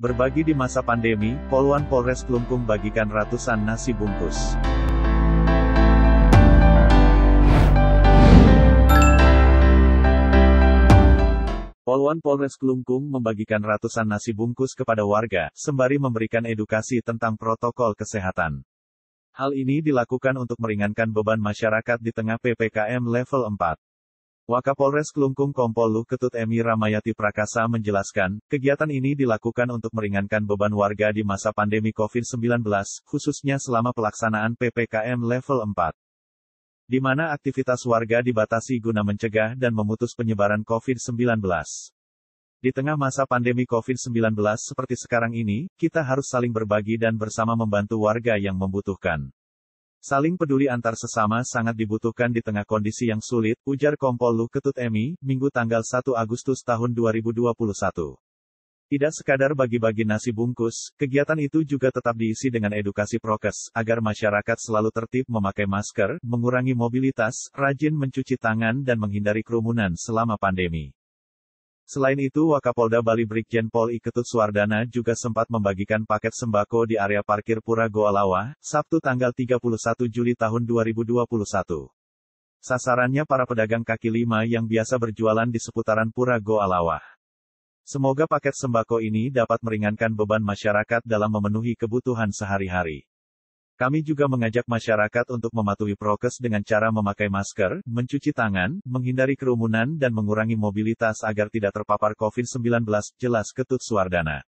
Berbagi di masa pandemi, Polwan Polres Klungkung bagikan ratusan nasi bungkus. Polwan Polres Klungkung membagikan ratusan nasi bungkus kepada warga, sembari memberikan edukasi tentang protokol kesehatan. Hal ini dilakukan untuk meringankan beban masyarakat di tengah PPKM level 4. Wakapolres Kelungkung Kompol Luh Ketut Emi Ramayati Prakasa menjelaskan, kegiatan ini dilakukan untuk meringankan beban warga di masa pandemi COVID-19, khususnya selama pelaksanaan PPKM level 4. Di mana aktivitas warga dibatasi guna mencegah dan memutus penyebaran COVID-19. Di tengah masa pandemi COVID-19 seperti sekarang ini, kita harus saling berbagi dan bersama membantu warga yang membutuhkan. Saling peduli antar sesama sangat dibutuhkan di tengah kondisi yang sulit, ujar Kompol Lu Ketut Emi, Minggu tanggal 1 Agustus tahun 2021. Tidak sekadar bagi-bagi nasi bungkus, kegiatan itu juga tetap diisi dengan edukasi prokes, agar masyarakat selalu tertib memakai masker, mengurangi mobilitas, rajin mencuci tangan dan menghindari kerumunan selama pandemi. Selain itu Wakapolda Bali Brigjen Pol I Ketut Suwardana juga sempat membagikan paket sembako di area parkir Pura Goa Lawa, Sabtu tanggal 31 Juli tahun 2021. Sasarannya para pedagang kaki lima yang biasa berjualan di seputaran Pura Goa Lawa. Semoga paket sembako ini dapat meringankan beban masyarakat dalam memenuhi kebutuhan sehari-hari. Kami juga mengajak masyarakat untuk mematuhi prokes dengan cara memakai masker, mencuci tangan, menghindari kerumunan dan mengurangi mobilitas agar tidak terpapar COVID-19, jelas Ketut Suardana.